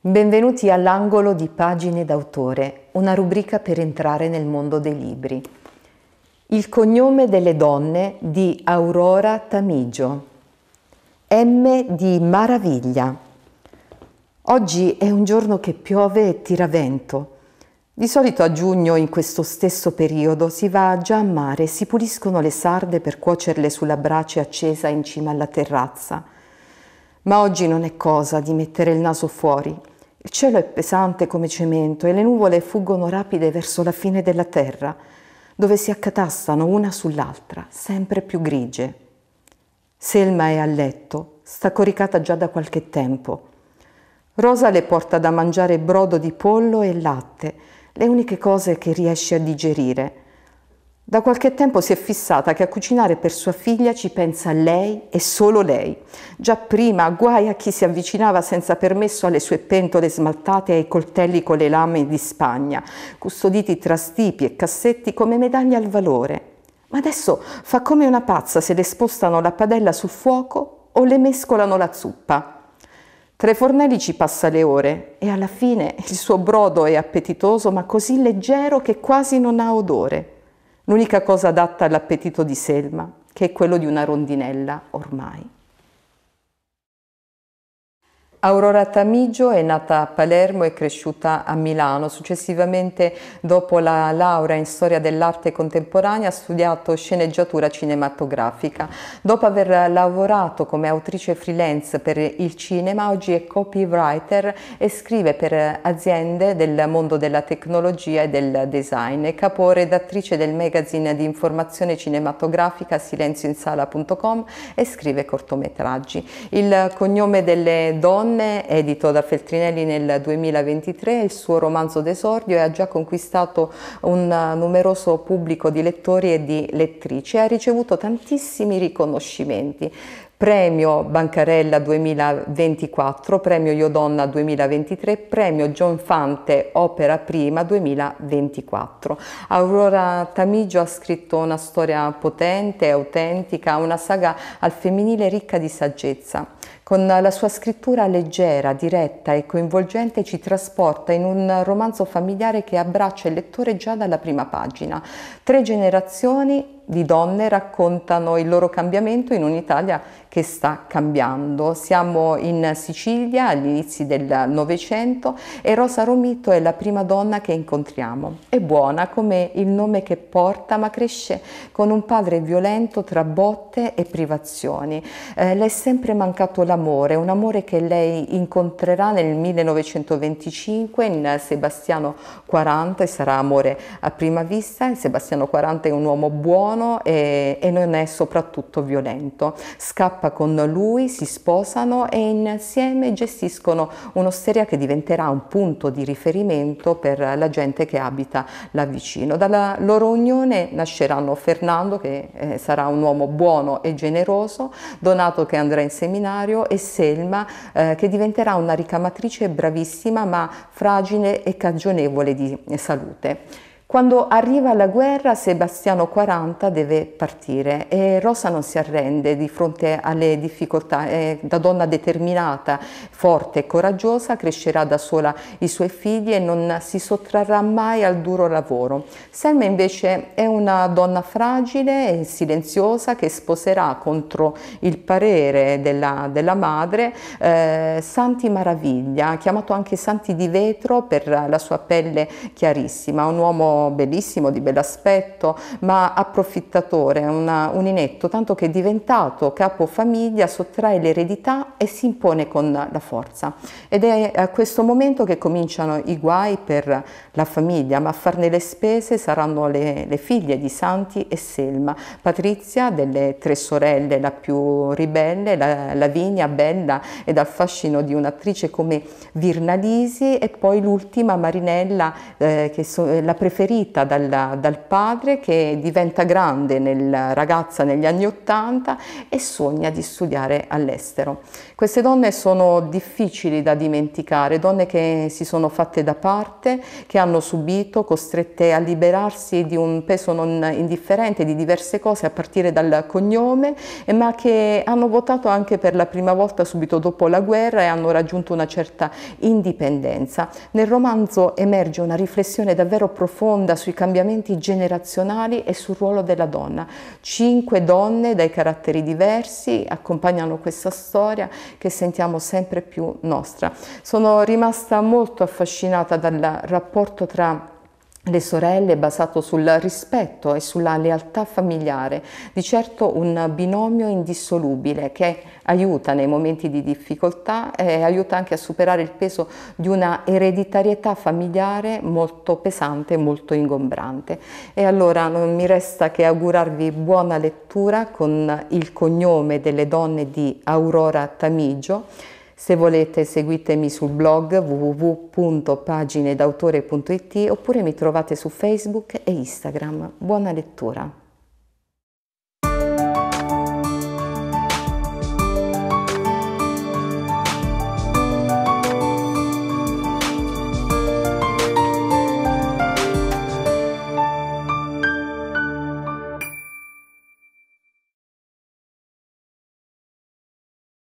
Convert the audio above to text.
Benvenuti all'angolo di Pagine d'autore, una rubrica per entrare nel mondo dei libri. Il cognome delle donne di Aurora Tamigio. M di Maraviglia. Oggi è un giorno che piove e tira vento. Di solito a giugno, in questo stesso periodo, si va già a mare e si puliscono le sarde per cuocerle sulla brace accesa in cima alla terrazza. Ma oggi non è cosa di mettere il naso fuori. Il cielo è pesante come cemento e le nuvole fuggono rapide verso la fine della terra, dove si accatastano una sull'altra, sempre più grigie. Selma è a letto, sta coricata già da qualche tempo. Rosa le porta da mangiare brodo di pollo e latte, le uniche cose che riesce a digerire. Da qualche tempo si è fissata che a cucinare per sua figlia ci pensa lei e solo lei. Già prima guai a chi si avvicinava senza permesso alle sue pentole smaltate e ai coltelli con le lame di Spagna, custoditi tra stipi e cassetti come medaglie al valore. Ma adesso fa come una pazza se le spostano la padella sul fuoco o le mescolano la zuppa. Tra i fornelli ci passa le ore e alla fine il suo brodo è appetitoso ma così leggero che quasi non ha odore l'unica cosa adatta all'appetito di Selma, che è quello di una rondinella ormai. Aurora Tamigio è nata a Palermo e cresciuta a Milano. Successivamente, dopo la laurea in storia dell'arte contemporanea, ha studiato sceneggiatura cinematografica. Dopo aver lavorato come autrice freelance per il cinema, oggi è copywriter e scrive per aziende del mondo della tecnologia e del design. È caporedattrice del magazine di informazione cinematografica silenzioinsala.com e scrive cortometraggi. Il cognome delle donne donne, edito da Feltrinelli nel 2023, il suo romanzo d'esordio e ha già conquistato un numeroso pubblico di lettori e di lettrici ha ricevuto tantissimi riconoscimenti. Premio Bancarella 2024, Premio Iodonna 2023, Premio John Fante Opera Prima 2024. Aurora Tamigio ha scritto una storia potente, autentica, una saga al femminile ricca di saggezza. Con la sua scrittura leggera, diretta e coinvolgente ci trasporta in un romanzo familiare che abbraccia il lettore già dalla prima pagina. Tre generazioni di donne raccontano il loro cambiamento in un'Italia che sta cambiando. Siamo in Sicilia agli inizi del Novecento e Rosa Romito è la prima donna che incontriamo. È buona come il nome che porta, ma cresce con un padre violento tra botte e privazioni. Eh, le è sempre mancato l'amore, un amore che lei incontrerà nel 1925 in Sebastiano 40 e sarà amore a prima vista. Sebastiano 40 è un uomo buono sono e, e, non è soprattutto violento. Scappa con lui, si sposano e insieme gestiscono un'osteria che diventerà un punto di riferimento per la gente che abita là vicino. Dalla loro unione nasceranno Fernando che eh, sarà un uomo buono e generoso, Donato che andrà in seminario e Selma eh, che diventerà una ricamatrice bravissima ma fragile e cagionevole di eh, salute. Quando arriva la guerra Sebastiano 40 deve partire e Rosa non si arrende di fronte alle difficoltà, è da donna determinata, forte e coraggiosa, crescerà da sola i suoi figli e non si sottrarrà mai al duro lavoro. Selma invece è una donna fragile e silenziosa che sposerà contro il parere della, della madre eh, Santi Maraviglia, chiamato anche Santi di vetro per la sua pelle chiarissima, un uomo bellissimo, di bell'aspetto, ma approfittatore, una, un inetto, tanto che è diventato famiglia, sottrae l'eredità e si impone con la forza. Ed è a eh, questo momento che cominciano i guai per la famiglia, ma a farne le spese saranno le, le figlie di Santi e Selma, Patrizia delle tre sorelle, la più ribelle, la, Lavinia, bella e dal fascino di un'attrice come Virnalisi e poi l'ultima Marinella eh, che so, la preferita ferita dal, dal padre che diventa grande nel, ragazza negli anni Ottanta e sogna di studiare all'estero. Queste donne sono difficili da dimenticare, donne che si sono fatte da parte, che hanno subito, costrette a liberarsi di un peso non indifferente, di diverse cose a partire dal cognome, ma che hanno votato anche per la prima volta subito dopo la guerra e hanno raggiunto una certa indipendenza. Nel romanzo emerge una riflessione davvero profonda profonda sui cambiamenti generazionali e sul ruolo della donna. Cinque donne dai caratteri diversi accompagnano questa storia che sentiamo sempre più nostra. Sono rimasta molto affascinata dal rapporto tra le sorelle basato sul rispetto e sulla lealtà familiare, di certo un binomio indissolubile che aiuta nei momenti di difficoltà e aiuta anche a superare il peso di una ereditarietà familiare molto pesante e molto ingombrante. E allora non mi resta che augurarvi buona lettura con il cognome delle donne di Aurora Tamigio se volete seguitemi sul blog www.paginedautore.it oppure mi trovate su Facebook e Instagram. Buona lettura!